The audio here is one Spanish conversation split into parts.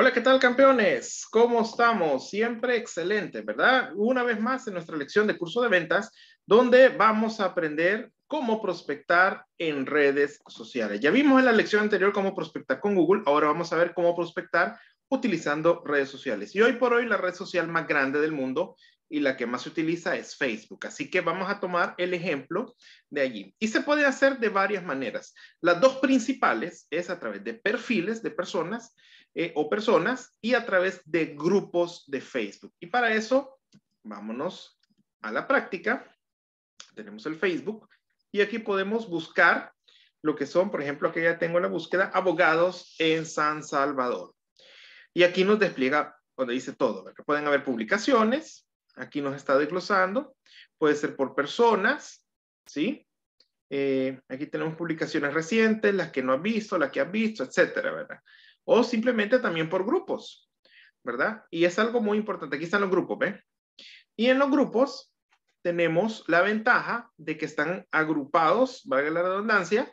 Hola, ¿qué tal campeones? ¿Cómo estamos? Siempre excelente, ¿verdad? Una vez más en nuestra lección de curso de ventas, donde vamos a aprender cómo prospectar en redes sociales. Ya vimos en la lección anterior cómo prospectar con Google, ahora vamos a ver cómo prospectar utilizando redes sociales. Y hoy por hoy la red social más grande del mundo y la que más se utiliza es Facebook. Así que vamos a tomar el ejemplo de allí. Y se puede hacer de varias maneras. Las dos principales es a través de perfiles de personas eh, o personas y a través de grupos de Facebook. Y para eso, vámonos a la práctica. Tenemos el Facebook y aquí podemos buscar lo que son, por ejemplo, aquí ya tengo la búsqueda, abogados en San Salvador. Y aquí nos despliega donde dice todo, que pueden haber publicaciones, aquí nos está desglosando, puede ser por personas, ¿sí? Eh, aquí tenemos publicaciones recientes, las que no has visto, las que has visto, etcétera, ¿verdad? O simplemente también por grupos, ¿verdad? Y es algo muy importante. Aquí están los grupos, ¿ve? Y en los grupos tenemos la ventaja de que están agrupados, valga la redundancia,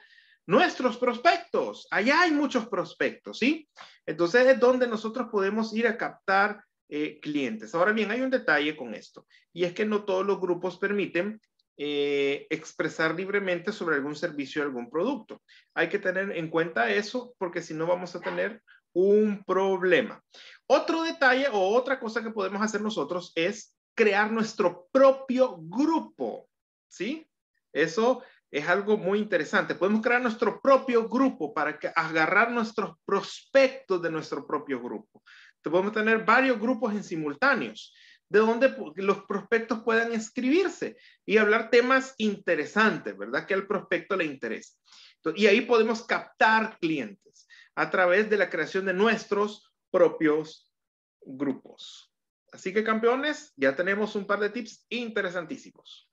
nuestros prospectos. Allá hay muchos prospectos, ¿sí? Entonces es donde nosotros podemos ir a captar eh, clientes. Ahora bien, hay un detalle con esto y es que no todos los grupos permiten eh, expresar libremente sobre algún servicio o algún producto. Hay que tener en cuenta eso porque si no vamos a tener un problema. Otro detalle o otra cosa que podemos hacer nosotros es crear nuestro propio grupo, ¿sí? Eso es algo muy interesante. Podemos crear nuestro propio grupo para que, agarrar nuestros prospectos de nuestro propio grupo podemos tener varios grupos en simultáneos, de donde los prospectos puedan escribirse y hablar temas interesantes, ¿verdad? Que al prospecto le interese. y ahí podemos captar clientes a través de la creación de nuestros propios grupos. Así que campeones, ya tenemos un par de tips interesantísimos.